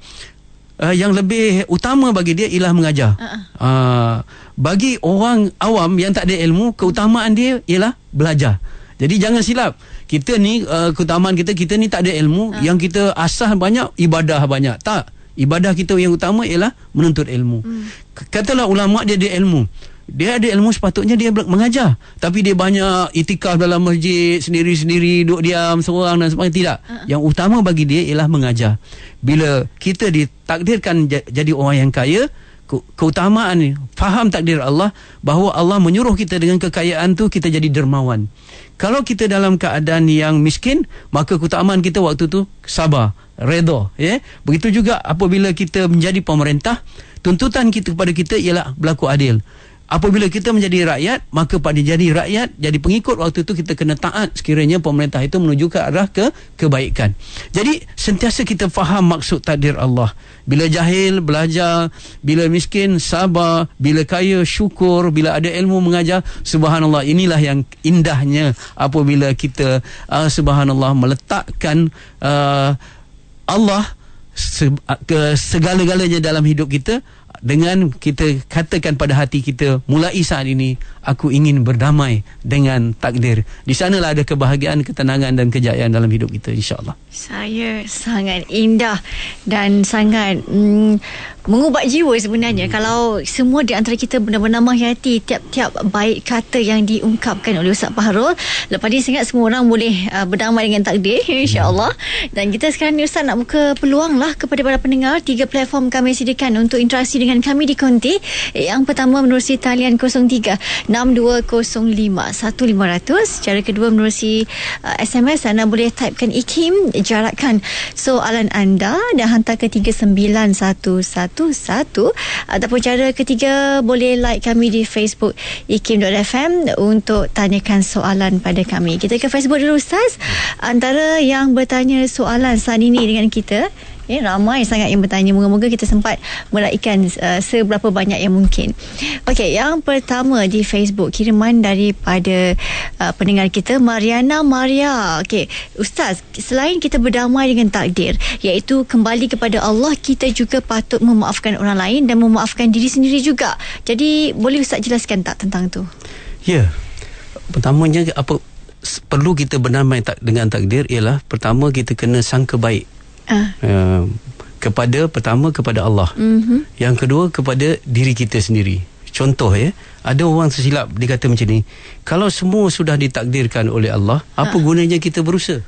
uh, yang lebih utama bagi dia ialah mengajar uh-uh. uh, bagi orang awam yang tak ada ilmu keutamaan dia ialah belajar jadi jangan silap kita ni uh, keutamaan kita kita ni tak ada ilmu uh. yang kita asah banyak ibadah banyak tak ibadah kita yang utama ialah menuntut ilmu hmm. katalah ulama dia ada ilmu dia ada ilmu sepatutnya dia mengajar tapi dia banyak itikaf dalam masjid sendiri-sendiri duduk diam seorang dan sebagainya tidak uh-huh. yang utama bagi dia ialah mengajar bila kita ditakdirkan jadi orang yang kaya keutamaan ni faham takdir Allah bahawa Allah menyuruh kita dengan kekayaan tu kita jadi dermawan kalau kita dalam keadaan yang miskin maka keutamaan kita waktu tu sabar redha ya yeah? begitu juga apabila kita menjadi pemerintah tuntutan kita kepada kita ialah berlaku adil apabila kita menjadi rakyat maka pada jadi rakyat jadi pengikut waktu itu kita kena taat sekiranya pemerintah itu menuju ke arah ke kebaikan jadi sentiasa kita faham maksud takdir Allah bila jahil belajar bila miskin sabar bila kaya syukur bila ada ilmu mengajar subhanallah inilah yang indahnya apabila kita uh, subhanallah meletakkan uh, Allah se- ke segala-galanya dalam hidup kita dengan kita katakan pada hati kita mulai saat ini aku ingin berdamai dengan takdir. Di sanalah ada kebahagiaan, ketenangan dan kejayaan dalam hidup kita insya-Allah. Saya sangat indah dan sangat mm, mengubat jiwa sebenarnya hmm. kalau semua di antara kita benar-benar menghayati tiap-tiap baik kata yang diungkapkan oleh Ustaz Fahrul lepas ni sangat semua orang boleh uh, berdamai dengan takdir <laughs> insya-Allah hmm. dan kita sekarang ni Ustaz nak buka peluang lah kepada para pendengar tiga platform kami sediakan untuk interaksi dengan kami di Konti yang pertama menerusi talian 03 1500 Cara kedua menerusi uh, SMS Anda boleh typekan IKIM Jarakkan soalan anda Dan hantar ke 39111 Ataupun cara ketiga Boleh like kami di Facebook IKIM.FM Untuk tanyakan soalan pada kami Kita ke Facebook dulu Ustaz Antara yang bertanya soalan saat ini dengan kita Eh, ramai sangat yang bertanya. Moga-moga kita sempat meraihkan uh, seberapa banyak yang mungkin. Okey, yang pertama di Facebook kiriman daripada uh, pendengar kita Mariana Maria. Okey, ustaz, selain kita berdamai dengan takdir, iaitu kembali kepada Allah, kita juga patut memaafkan orang lain dan memaafkan diri sendiri juga. Jadi, boleh ustaz jelaskan tak tentang tu? Ya. Yeah. Pertamanya apa perlu kita berdamai tak, dengan takdir ialah pertama kita kena sangka baik uh. Uh, kepada pertama kepada Allah. Uh-huh. Yang kedua kepada diri kita sendiri. Contoh ya, ada orang tersilap dikata macam ni. Kalau semua sudah ditakdirkan oleh Allah, uh. apa ah. gunanya kita berusaha?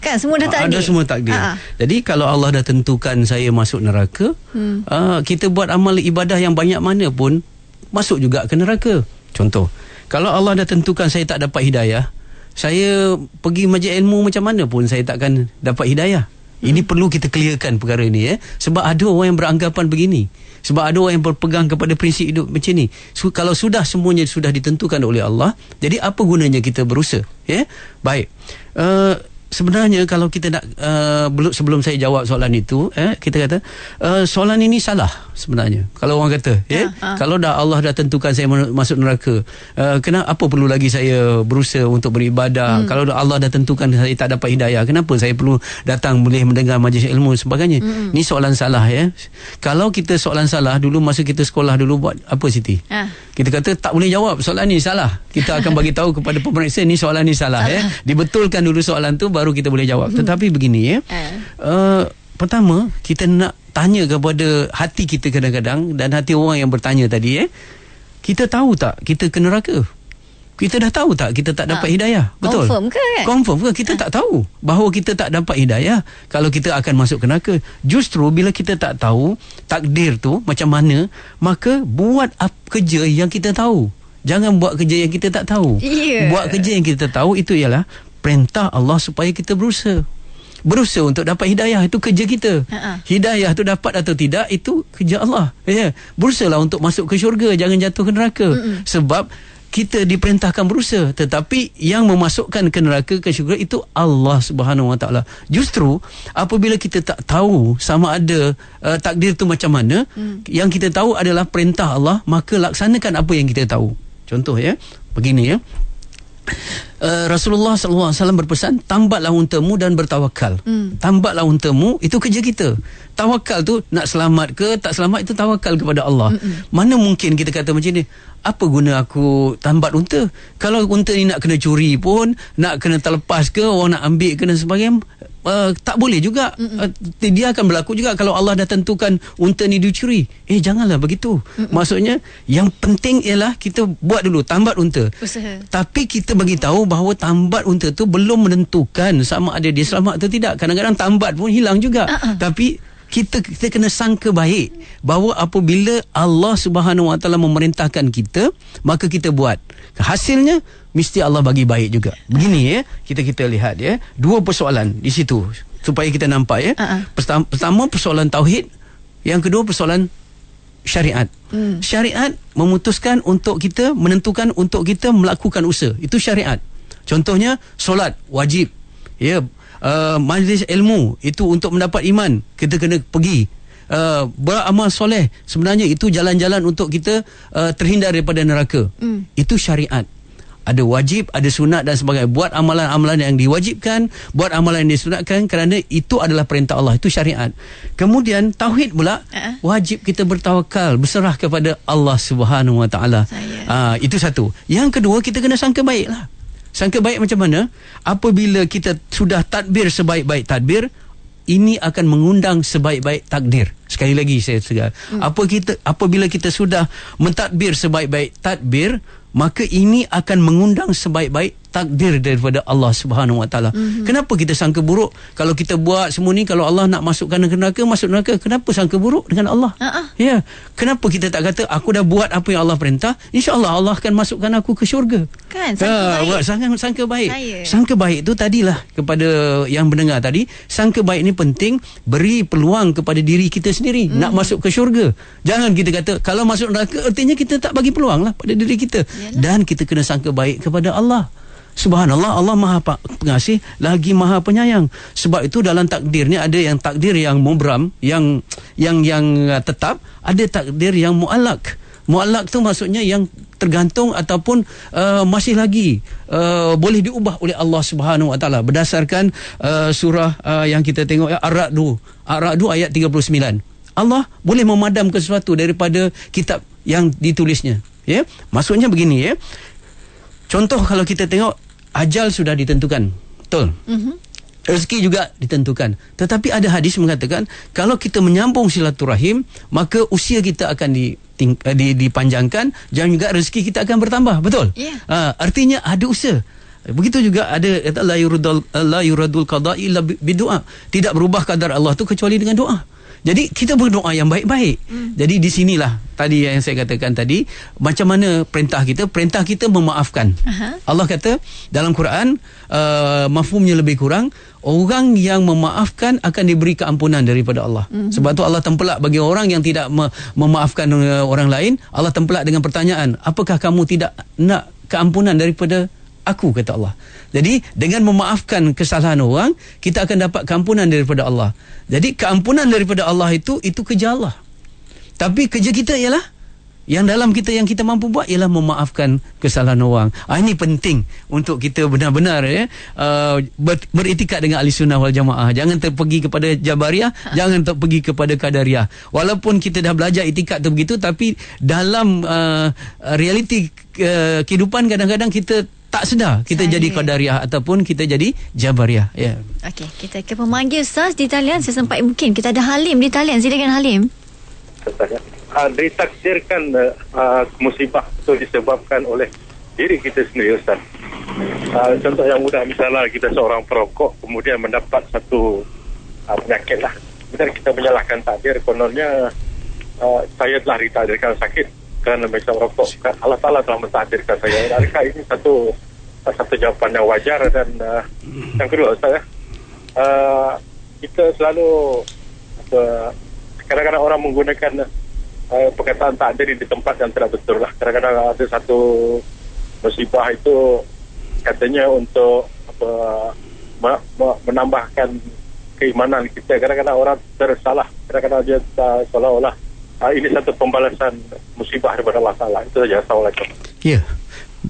Kan semua dah ah, takdir. Ada semua takdir. Uh-huh. Jadi kalau Allah dah tentukan saya masuk neraka, uh uh, kita buat amal ibadah yang banyak mana pun masuk juga ke neraka. Contoh, kalau Allah dah tentukan saya tak dapat hidayah, saya pergi majlis ilmu macam mana pun saya takkan dapat hidayah. Ini perlu kita clearkan perkara ini eh. Sebab ada orang yang beranggapan begini. Sebab ada orang yang berpegang kepada prinsip hidup macam ni. So, kalau sudah semuanya sudah ditentukan oleh Allah, jadi apa gunanya kita berusaha? Ya. Baik. Uh, sebenarnya kalau kita nak uh, sebelum saya jawab soalan itu eh kita kata uh, soalan ini salah sebenarnya kalau orang kata eh, ya yeah, uh. kalau dah Allah dah tentukan saya masuk neraka uh, kenapa apa perlu lagi saya berusaha untuk beribadah hmm. kalau Allah dah tentukan saya tak dapat hidayah kenapa saya perlu datang boleh mendengar majlis ilmu sebagainya hmm. ni soalan salah ya kalau kita soalan salah dulu masa kita sekolah dulu buat apa Siti uh. kita kata tak boleh jawab soalan ni salah kita akan bagi tahu kepada pemeriksa ni soalan ni salah, salah. ya ah. dibetulkan dulu soalan tu baru kita boleh jawab. Tetapi begini ya. Eh. Uh, pertama, kita nak tanya kepada hati kita kadang-kadang dan hati orang yang bertanya tadi ya. Eh, kita tahu tak kita ke neraka? Kita dah tahu tak kita tak dapat ha. hidayah? Betul. Confirm ke? Kan? Confirm ke kita ha. tak tahu bahawa kita tak dapat hidayah kalau kita akan masuk ke neraka. Justru bila kita tak tahu takdir tu macam mana, maka buat up kerja yang kita tahu. Jangan buat kerja yang kita tak tahu. Yeah. Buat kerja yang kita tahu itu ialah perintah Allah supaya kita berusaha. Berusaha untuk dapat hidayah itu kerja kita. Uh-uh. Hidayah tu dapat atau tidak itu kerja Allah. Ya. Yeah. Berusahalah untuk masuk ke syurga jangan jatuh ke neraka. Mm-mm. Sebab kita diperintahkan berusaha tetapi yang memasukkan ke neraka ke syurga itu Allah Subhanahu Wa Taala. Justru apabila kita tak tahu sama ada uh, takdir tu macam mana mm. yang kita tahu adalah perintah Allah maka laksanakan apa yang kita tahu. Contoh ya. Begini ya. Uh, Rasulullah SAW berpesan Tambatlah untamu dan bertawakal hmm. Tambatlah untamu itu kerja kita Tawakal tu nak selamat ke tak selamat Itu tawakal kepada Allah hmm Mana mungkin kita kata macam ni Apa guna aku tambat unta Kalau unta ni nak kena curi pun Nak kena terlepas ke orang nak ambil ke dan sebagainya uh, tak boleh juga. Uh, dia akan berlaku juga kalau Allah dah tentukan unta ni dicuri. Eh janganlah begitu. Mm-mm. Maksudnya yang penting ialah kita buat dulu tambat unta. Usaha. Tapi kita bagi tahu bahawa tambat unta tu belum menentukan sama ada dia selamat atau tidak. Kadang-kadang tambat pun hilang juga. Uh-uh. Tapi kita kita kena sangka baik bahawa apabila Allah Subhanahu Wa Taala memerintahkan kita maka kita buat hasilnya mesti Allah bagi baik juga. Begini ya, kita kita lihat ya, dua persoalan di situ supaya kita nampak ya. Uh-uh. Pertama, pertama persoalan tauhid, yang kedua persoalan syariat. Hmm. Syariat memutuskan untuk kita menentukan untuk kita melakukan usaha. Itu syariat. Contohnya solat wajib. Ya, uh, majlis ilmu itu untuk mendapat iman, kita kena pergi Uh, beramal soleh sebenarnya itu jalan-jalan untuk kita uh, terhindar daripada neraka mm. itu syariat mm ada wajib, ada sunat dan sebagainya. Buat amalan-amalan yang diwajibkan, buat amalan yang disunatkan kerana itu adalah perintah Allah, itu syariat. Kemudian tauhid pula uh-huh. wajib kita bertawakal, berserah kepada Allah Subhanahu Wa Taala. Ha, itu satu. Yang kedua kita kena sangka baiklah. Sangka baik macam mana? Apabila kita sudah tadbir sebaik-baik tadbir, ini akan mengundang sebaik-baik takdir. Sekali lagi saya segar. Hmm. Apa kita apabila kita sudah mentadbir sebaik-baik tadbir, maka ini akan mengundang sebaik-baik takdir daripada Allah Subhanahu Wa Taala. Mhm. Kenapa kita sangka buruk kalau kita buat semua ni kalau Allah nak masukkan neraka masuk neraka? Kenapa sangka buruk dengan Allah? Uh-uh. Ya. Kenapa kita tak kata aku dah buat apa yang Allah perintah, insya-Allah Allah akan masukkan aku ke syurga. Kan? Sangka ha, baik. Sangka, sangka baik. Saya. Sangka baik tu tadilah kepada yang mendengar tadi, sangka baik ni penting beri peluang kepada diri kita sendiri mm. nak masuk ke syurga. Jangan kita kata kalau masuk neraka artinya kita tak bagi peluanglah pada diri kita. Yalah. Dan kita kena sangka baik kepada Allah. Subhanallah Allah Maha Pengasih lagi Maha Penyayang. Sebab itu dalam takdirnya ada yang takdir yang mubram yang yang yang uh, tetap, ada takdir yang mualak. Mualak tu maksudnya yang tergantung ataupun uh, masih lagi uh, boleh diubah oleh Allah Subhanahu Wa Taala berdasarkan uh, surah uh, yang kita tengok ya Ar-Ra'du. Ar-Ra'du ayat 39. Allah boleh memadamkan sesuatu daripada kitab yang ditulisnya. Ya. Maksudnya begini ya. Contoh kalau kita tengok ajal sudah ditentukan. Betul. Mm-hmm. Rezeki juga ditentukan. Tetapi ada hadis mengatakan kalau kita menyambung silaturahim, maka usia kita akan di eh, di dipanjangkan dan juga rezeki kita akan bertambah. Betul? Yeah. Ya. Uh, artinya ada usia. Begitu juga ada kata la yuradul eh, la yuradul qada illa bidu'a. Tidak berubah kadar Allah tu kecuali dengan doa. Jadi kita berdoa yang baik-baik. Hmm. Jadi di sinilah tadi yang saya katakan tadi macam mana perintah kita perintah kita memaafkan. Uh-huh. Allah kata dalam Quran uh, mafhumnya lebih kurang orang yang memaafkan akan diberi keampunan daripada Allah. Uh-huh. Sebab tu Allah tempelak bagi orang yang tidak me- memaafkan orang lain, Allah tempelak dengan pertanyaan, apakah kamu tidak nak keampunan daripada aku kata Allah. Jadi dengan memaafkan kesalahan orang, kita akan dapat keampunan daripada Allah. Jadi keampunan daripada Allah itu itu kerja Allah. Tapi kerja kita ialah yang dalam kita yang kita mampu buat ialah memaafkan kesalahan orang. Ah ini penting untuk kita benar-benar ya uh, ber, beritikad dengan ahli sunnah wal jamaah. Jangan terpergi kepada jabariyah, ha. jangan terpergi kepada qadariyah. Walaupun kita dah belajar itikad tu begitu tapi dalam uh, realiti uh, kehidupan kadang-kadang kita tak sedar kita Saya. jadi qadariah ataupun kita jadi jabariah ya yeah. okey kita ke pemanggil sas di talian sesempat mungkin kita ada Halim di talian silakan Halim Uh, ya. ah, ditakdirkan uh, ah, musibah itu disebabkan oleh diri kita sendiri Ustaz uh, contoh yang mudah misalnya kita seorang perokok kemudian mendapat satu uh, penyakit lah kemudian kita menyalahkan takdir kononnya uh, saya telah ditakdirkan sakit kerana mereka merokok kan, Allah Ta'ala telah mentahdirkan saya adakah ini satu satu jawapan yang wajar dan uh, yang kedua Ustaz ya uh, kita selalu kadang-kadang orang menggunakan uh, perkataan takdir di tempat yang tidak betul lah kadang-kadang ada satu musibah itu katanya untuk apa, menambahkan keimanan kita kadang-kadang orang tersalah kadang-kadang dia seolah-olah uh, ini satu pembalasan musibah daripada masalah itu saja assalamualaikum ya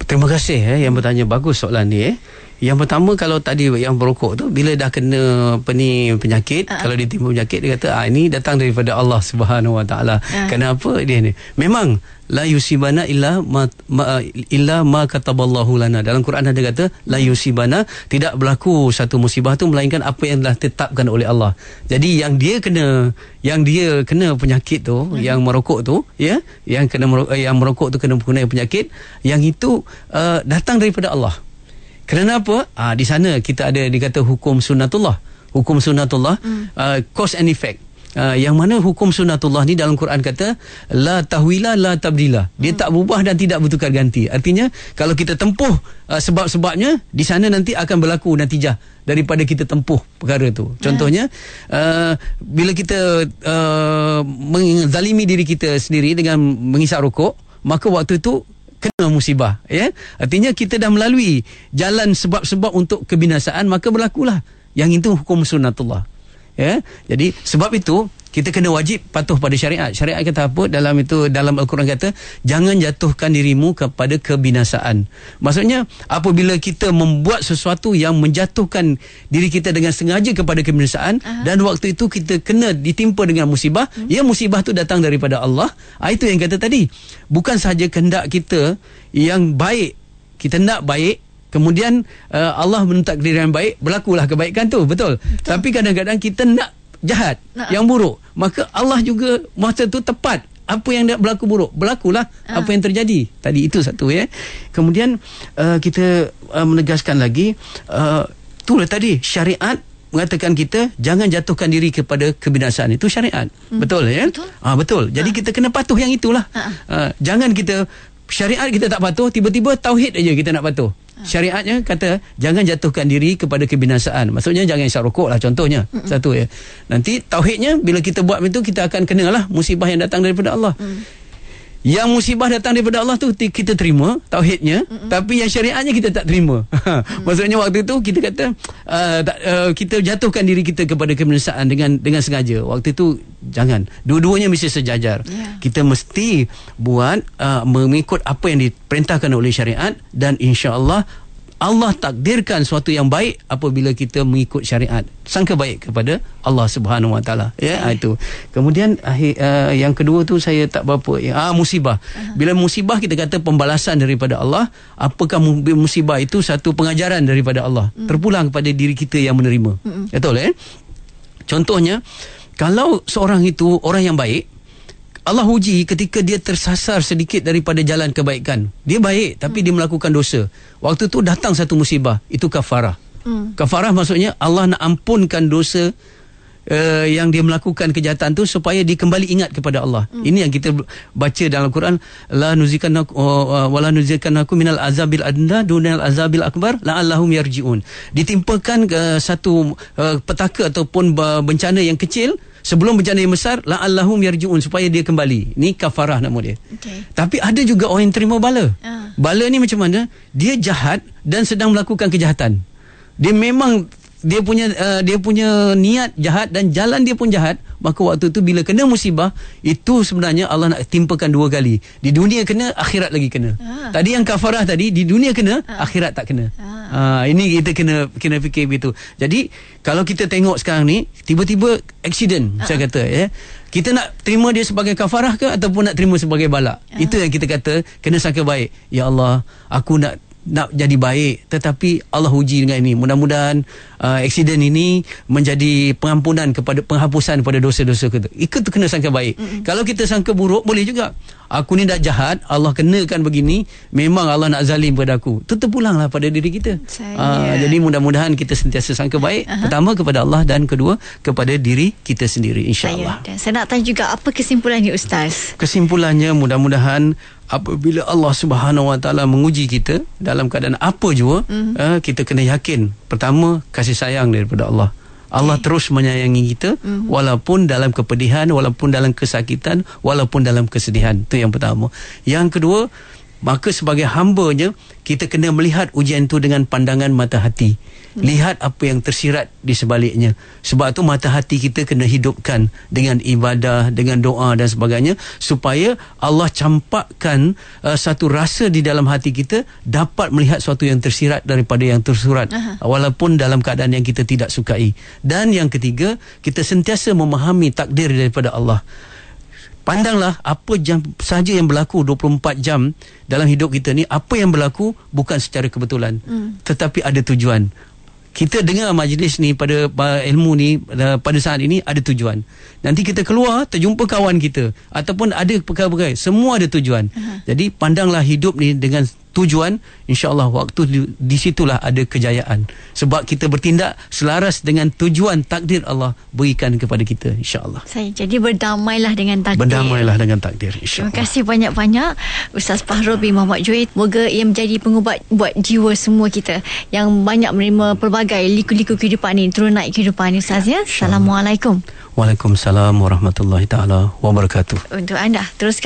terima kasih eh yang bertanya bagus soalan ni eh yang pertama kalau tadi yang berokok tu bila dah kena apa ni penyakit, uh-huh. kalau ditimpa penyakit dia kata ah ini datang daripada Allah Subhanahu Wa Taala. Ah. Kenapa dia ni? Memang la yusibana illa ma, ma illa ma kataballahu lana. Dalam Quran ada kata la hmm. yusibana tidak berlaku satu musibah tu melainkan apa yang telah tetapkan oleh Allah. Jadi yang dia kena yang dia kena penyakit tu, uh-huh. yang merokok tu, ya, yang kena merokok, yang merokok tu kena mengenai penyakit, yang itu uh, datang daripada Allah. Kerana apa? Uh, di sana kita ada dikata hukum sunnatullah. Hukum sunnatullah hmm. uh, cause and effect. Uh, yang mana hukum sunatullah ni dalam Quran kata la tahwila la tabdila dia hmm. tak berubah dan tidak bertukar ganti artinya kalau kita tempuh uh, sebab-sebabnya di sana nanti akan berlaku natijah daripada kita tempuh perkara tu contohnya yeah. Hmm. uh, bila kita uh, menzalimi diri kita sendiri dengan menghisap rokok maka waktu tu kena musibah ya artinya kita dah melalui jalan sebab-sebab untuk kebinasaan maka berlakulah yang itu hukum sunnatullah ya jadi sebab itu kita kena wajib patuh pada syariat. Syariat kata apa? Dalam itu dalam Al-Quran kata, jangan jatuhkan dirimu kepada kebinasaan. Maksudnya, apabila kita membuat sesuatu yang menjatuhkan diri kita dengan sengaja kepada kebinasaan uh-huh. dan waktu itu kita kena ditimpa dengan musibah, uh-huh. ya musibah itu datang daripada Allah. Ah, itu yang kata tadi. Bukan sahaja kehendak kita yang baik. Kita nak baik Kemudian uh, Allah menentak diri yang baik, berlakulah kebaikan tu, betul. betul. Tapi kadang-kadang kita nak jahat, uh-uh. yang buruk, maka Allah juga masa tu tepat apa yang berlaku buruk, berlakulah uh-huh. apa yang terjadi. Tadi itu satu ya. Kemudian uh, kita uh, menegaskan lagi uh, tu lah tadi syariat mengatakan kita jangan jatuhkan diri kepada kebinasaan itu syariat. Hmm. Betul ya? Betul. Ah ha, betul. Jadi ha. kita kena patuh yang itulah. Ha. Ha, jangan kita syariat kita tak patuh tiba-tiba tauhid aja kita nak patuh ah. syariatnya kata jangan jatuhkan diri kepada kebinasaan maksudnya jangan isap rokok lah contohnya mm-hmm. satu ya nanti tauhidnya bila kita buat itu kita akan kenalah musibah yang datang daripada Allah mm. Yang musibah datang daripada Allah tu kita terima tauhidnya Mm-mm. tapi yang syariatnya kita tak terima. <laughs> Mm. Maksudnya waktu tu kita kata uh, tak, uh, kita jatuhkan diri kita kepada kemenyesalan dengan dengan sengaja. Waktu tu jangan. Dua-duanya mesti sejajar. Yeah. Kita mesti buat uh, mengikut apa yang diperintahkan oleh syariat dan insya-Allah Allah takdirkan sesuatu yang baik apabila kita mengikut syariat sangka baik kepada Allah Subhanahu Wa Taala ya okay. itu kemudian akhir, uh, eh, yang kedua tu saya tak berapa ya ah, musibah bila musibah kita kata pembalasan daripada Allah apakah musibah itu satu pengajaran daripada Allah mm. terpulang kepada diri kita yang menerima hmm. betul ya eh? contohnya kalau seorang itu orang yang baik Allah uji ketika dia tersasar sedikit daripada jalan kebaikan. Dia baik tapi hmm. dia melakukan dosa. Waktu tu datang satu musibah, itu kafarah. Hmm. Kafarah maksudnya Allah nak ampunkan dosa uh, yang dia melakukan kejahatan tu supaya dia kembali ingat kepada Allah. Hmm. Ini yang kita baca dalam Quran, la nuzikan aku oh, oh, wala nuzikan aku minal azabil adna dunal azabil akbar la la'allahum yarjiun. Ditimpakan uh, satu uh, petaka ataupun bencana yang kecil hmm sebelum bencana yang besar la allahum yarjiun supaya dia kembali ni kafarah nama dia okay. tapi ada juga orang yang terima bala uh. bala ni macam mana dia jahat dan sedang melakukan kejahatan dia memang dia punya uh, dia punya niat jahat dan jalan dia pun jahat maka waktu tu bila kena musibah itu sebenarnya Allah nak timpakan dua kali di dunia kena akhirat lagi kena ha. tadi yang kafarah tadi di dunia kena ha. akhirat tak kena ha. Ha, ini kita kena kena fikir begitu jadi kalau kita tengok sekarang ni tiba-tiba accident ha. saya kata ya kita nak terima dia sebagai kafarah ke ataupun nak terima sebagai balak ha. itu yang kita kata kena sangka baik ya Allah aku nak nak jadi baik tetapi Allah uji dengan ini mudah-mudahan uh, accident ini menjadi pengampunan kepada penghapusan kepada dosa-dosa kita ikut kena sangka baik mm-hmm. kalau kita sangka buruk boleh juga aku ni dah jahat Allah kenakan begini memang Allah nak zalim pada aku tetap pulanglah pada diri kita uh, jadi mudah-mudahan kita sentiasa sangka baik uh-huh. pertama kepada Allah dan kedua kepada diri kita sendiri insyaallah saya nak tanya juga apa kesimpulannya ustaz kesimpulannya mudah-mudahan apabila Allah Subhanahu Wa Taala menguji kita dalam keadaan apa jua mm-hmm. uh, kita kena yakin pertama kasih sayang daripada Allah Allah okay. terus menyayangi kita mm-hmm. walaupun dalam kepedihan walaupun dalam kesakitan walaupun dalam kesedihan itu yang pertama yang kedua maka sebagai hamba-Nya kita kena melihat ujian itu dengan pandangan mata hati Hmm. Lihat apa yang tersirat di sebaliknya. Sebab tu mata hati kita kena hidupkan dengan ibadah, dengan doa dan sebagainya supaya Allah campakkan uh, satu rasa di dalam hati kita dapat melihat sesuatu yang tersirat daripada yang tersurat Aha. walaupun dalam keadaan yang kita tidak sukai. Dan yang ketiga, kita sentiasa memahami takdir daripada Allah. Pandanglah apa jam saja yang berlaku 24 jam dalam hidup kita ni apa yang berlaku bukan secara kebetulan mm. tetapi ada tujuan kita dengar majlis ni pada ilmu ni pada saat ini ada tujuan. Nanti kita keluar terjumpa kawan kita ataupun ada perkara-perkara semua ada tujuan. Uh-huh. Jadi pandanglah hidup ni dengan tujuan insyaallah waktu di situlah ada kejayaan sebab kita bertindak selaras dengan tujuan takdir Allah berikan kepada kita insyaallah saya jadi berdamailah dengan takdir berdamailah dengan takdir insyaallah terima kasih banyak-banyak Ustaz Fahrul bin Muhammad Joid moga ia menjadi pengubat buat jiwa semua kita yang banyak menerima pelbagai liku-liku kehidupan ini turun naik kehidupan ini Ustaz ya Assalamualaikum Waalaikumsalam Warahmatullahi Ta'ala Wabarakatuh Untuk anda terus.